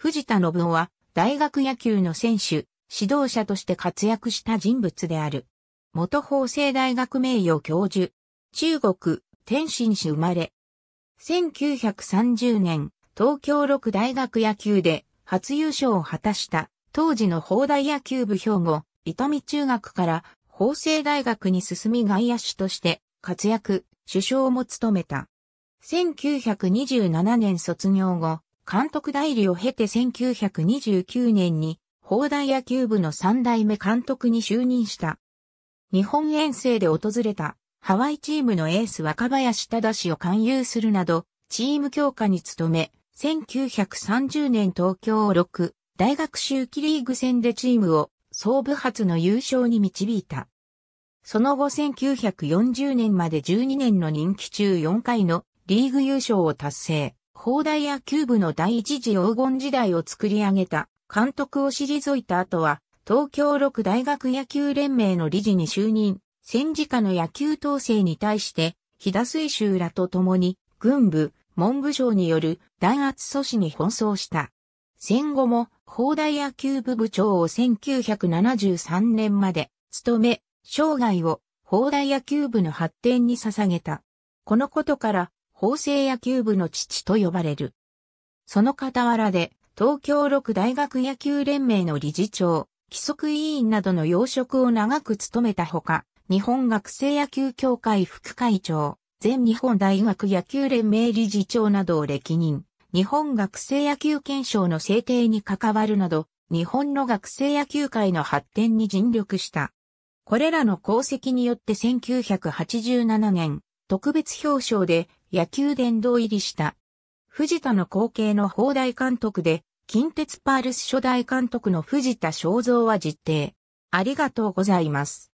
藤田信夫は大学野球の選手、指導者として活躍した人物である。元法政大学名誉教授。中国、天津市生まれ。1930年、東京六大学野球で初優勝を果たした当時の法大野球部兵庫、伊美中学から法政大学に進み外野手として活躍、首相も務めた。1927年卒業後、監督代理を経て1929年に、砲弾野球部の三代目監督に就任した。日本遠征で訪れた、ハワイチームのエース若林忠氏を勧誘するなど、チーム強化に努め、1930年東京6大学周期リーグ戦でチームを総部発の優勝に導いた。その後1940年まで12年の任期中4回のリーグ優勝を達成。砲台野球部の第一次黄金時代を作り上げた監督を退いた後は、東京六大学野球連盟の理事に就任、戦時下の野球統制に対して、日田水州らと共に、軍部、文部省による弾圧阻止に奔走した。戦後も、砲台野球部部長を1973年まで、務め、生涯を、砲台野球部の発展に捧げた。このことから、法政野球部の父と呼ばれる。その傍らで、東京六大学野球連盟の理事長、規則委員などの要職を長く務めたほか、日本学生野球協会副会長、全日本大学野球連盟理事長などを歴任、日本学生野球憲章の制定に関わるなど、日本の学生野球界の発展に尽力した。これらの功績によって1987年、特別表彰で野球殿堂入りした。藤田の後継の砲台監督で、近鉄パールス初代監督の藤田正蔵は実定。ありがとうございます。